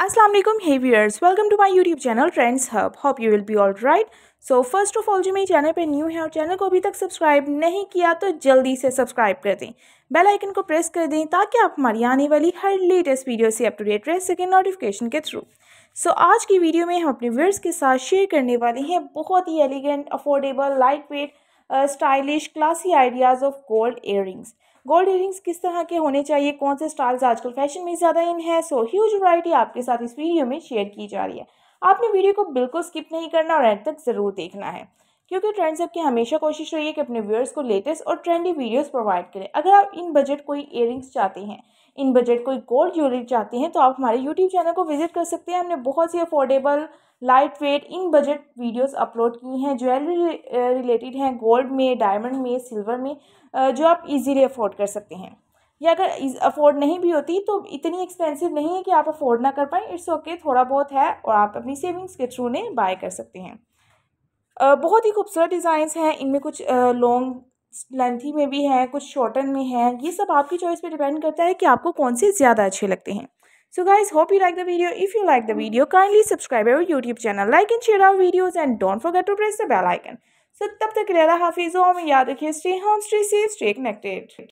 Aslam hey viewers welcome to my YouTube channel trends hub hope you will be all right so first of all जो मेरे channel पे new है और channel को अभी तक सब्सक्राइब नहीं किया तो जल्दी से सब्सक्राइब कर दें बेल आइकन को प्रेस कर दें ताकि आप हमारी आने वाली हर लेटेस्ट वीडियो से अप टू डेट रह सकें नोटिफिकेशन के थ्रू सो so, आज की वीडियो में हम अपने व्यूअर्स के साथ शेयर करने वाले हैं बहुत ही elegant affordable light weight stylish classy ideas of gold earrings gold earrings किस तरह के होने चाहिए कौन से स्टाइल्स आजकल फैशन में ज़्यादा इन है सो ह्यूज वैरायटी आपके साथ इस वीडियो में शेयर की जा रही है आपने वीडियो को बिल्कुल स्किप नहीं करना और एंड तक ज़रूर देखना है क्योंकि ट्रेंड्स की हमेशा कोशिश रही है कि अपने व्यूअर्स को लेटेस्ट और ट्रेंडी वीडियोस प्रोवाइड करें अगर आप इन बजट कोई ईयरिंग्स चाहते हैं इन बजट कोई गोल्ड ज्वेलरी चाहते हैं तो आप हमारे यूट्यूब चैनल को विजिट कर सकते हैं हमने बहुत सी affordable light weight in budget videos upload की हैं ज्वेलरी रिलेटेड eh, हैं गोल्ड में डायमंड में सिल्वर में eh, जो आप इजीली अफोर्ड कर सकते हैं या अगर अफोर्ड नहीं भी होती तो इतनी एक्सपेंसिव नहीं है कि आप अफोर्ड ना कर पाएँ इट्स ओके थोड़ा बहुत है और आप अपनी सेविंग्स के थ्रू ने बाय कर सकते हैं बहुत ही खूबसूरत डिज़ाइंस हैं इनमें कुछ लॉन्ग लेंथी में भी हैं कुछ शॉर्टन में हैं ये सब आपकी चॉइस पे डिपेंड करता है कि आपको कौन से ज़्यादा अच्छे लगते हैं So guys, hope you like the video. If you like the video, kindly subscribe our YouTube channel, like and share our videos and don't forget to press the bell icon. So तब तक रह हाफिज़ों में याद रखिए stay home, stay safe, stay connected.